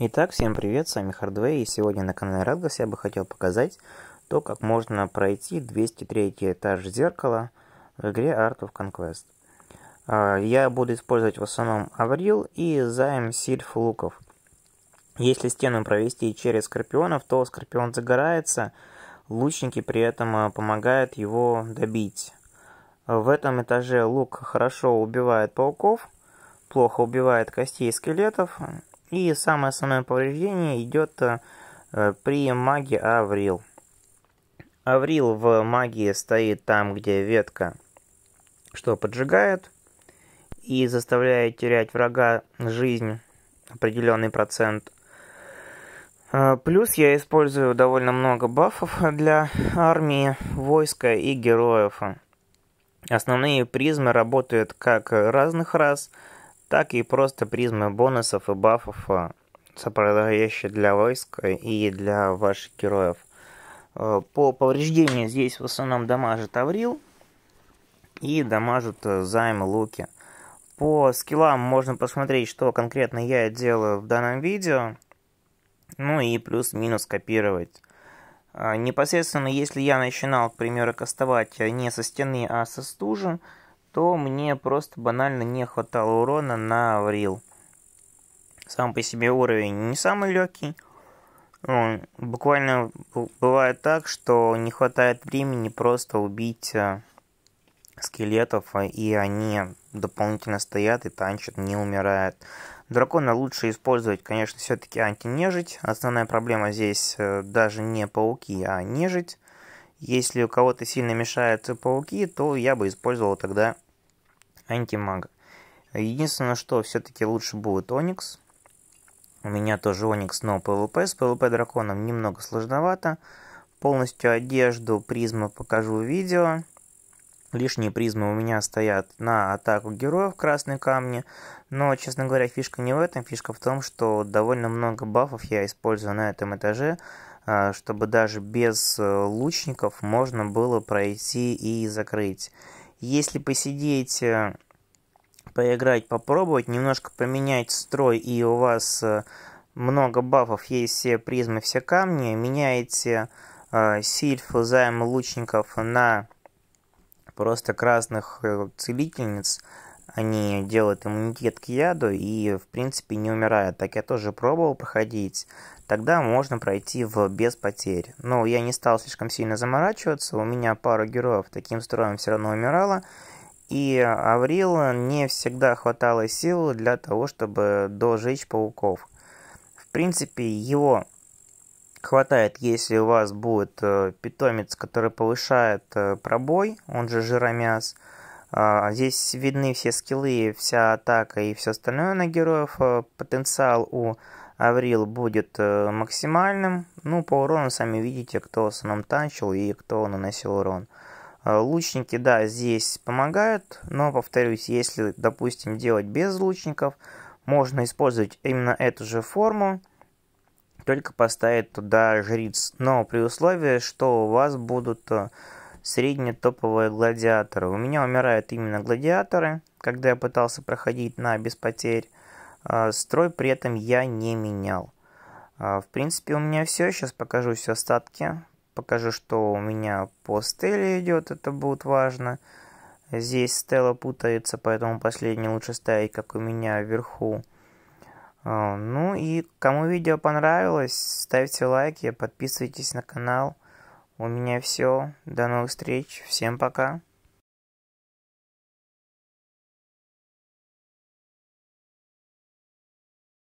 Итак, всем привет, с вами Hardway, и сегодня на канале Radglass я бы хотел показать то, как можно пройти 203 этаж зеркала в игре Art of Conquest. А, я буду использовать в основном Аврил и Займ Сильф Луков. Если стену провести через Скорпионов, то Скорпион загорается, лучники при этом а, помогают его добить. В этом этаже лук хорошо убивает пауков, плохо убивает костей и скелетов, и самое основное повреждение идет э, при магии Аврил. Аврил в магии стоит там, где ветка, что поджигает и заставляет терять врага жизнь определенный процент. Э, плюс я использую довольно много бафов для армии, войска и героев. Основные призмы работают как разных рас, так и просто призмы бонусов и бафов, э, сопровождающие для войск э, и для ваших героев. Э, по повреждениям здесь в основном дамажит Аврил и дамажит Займ Луки. По скиллам можно посмотреть, что конкретно я делаю в данном видео. Ну и плюс-минус копировать. Непосредственно, если я начинал, к примеру, кастовать не со стены, а со стужи, то мне просто банально не хватало урона на Аврил. Сам по себе уровень не самый легкий. Ну, буквально бывает так, что не хватает времени просто убить э, скелетов, а, и они дополнительно стоят и танчат, не умирают. Дракона лучше использовать, конечно, все-таки антинежить. Основная проблема здесь э, даже не пауки, а нежить. Если у кого-то сильно мешают пауки, то я бы использовал тогда антимага. Единственное, что все-таки лучше будет Оникс. У меня тоже Оникс, но ПВП. С ПВП драконом немного сложновато. Полностью одежду, призмы покажу в видео. Лишние призмы у меня стоят на атаку героев красной камни. Но, честно говоря, фишка не в этом. Фишка в том, что довольно много бафов я использую на этом этаже. А, чтобы даже без э, лучников можно было пройти и закрыть. Если посидеть, э, поиграть, попробовать, немножко поменять строй, и у вас э, много бафов, есть все призмы, все камни, меняете э, сильф займ лучников на просто красных целительниц, они делают иммунитет к яду и, в принципе, не умирают. Так я тоже пробовал проходить. Тогда можно пройти в без потерь. Но я не стал слишком сильно заморачиваться. У меня пару героев таким строем все равно умирала. И Аврил не всегда хватало сил для того, чтобы дожечь пауков. В принципе, его хватает, если у вас будет э, питомец, который повышает э, пробой, он же жиромяс. А, здесь видны все скиллы, вся атака и все остальное на героев. Э, потенциал у Аврил будет э, максимальным. Ну, по урону сами видите, кто в основном танчил и кто наносил урон. Э, лучники, да, здесь помогают, но, повторюсь, если, допустим, делать без лучников, можно использовать именно эту же форму, только поставить туда жриц, но при условии, что у вас будут среднетоповые гладиаторы. У меня умирают именно гладиаторы, когда я пытался проходить на без потерь. А, строй при этом я не менял. А, в принципе, у меня все. Сейчас покажу все остатки. Покажу, что у меня по стеле идет. Это будет важно. Здесь стела путается, поэтому последний лучше ставить, как у меня вверху. А, ну и кому видео понравилось, ставьте лайки, подписывайтесь на канал. У меня все. До новых встреч. Всем пока.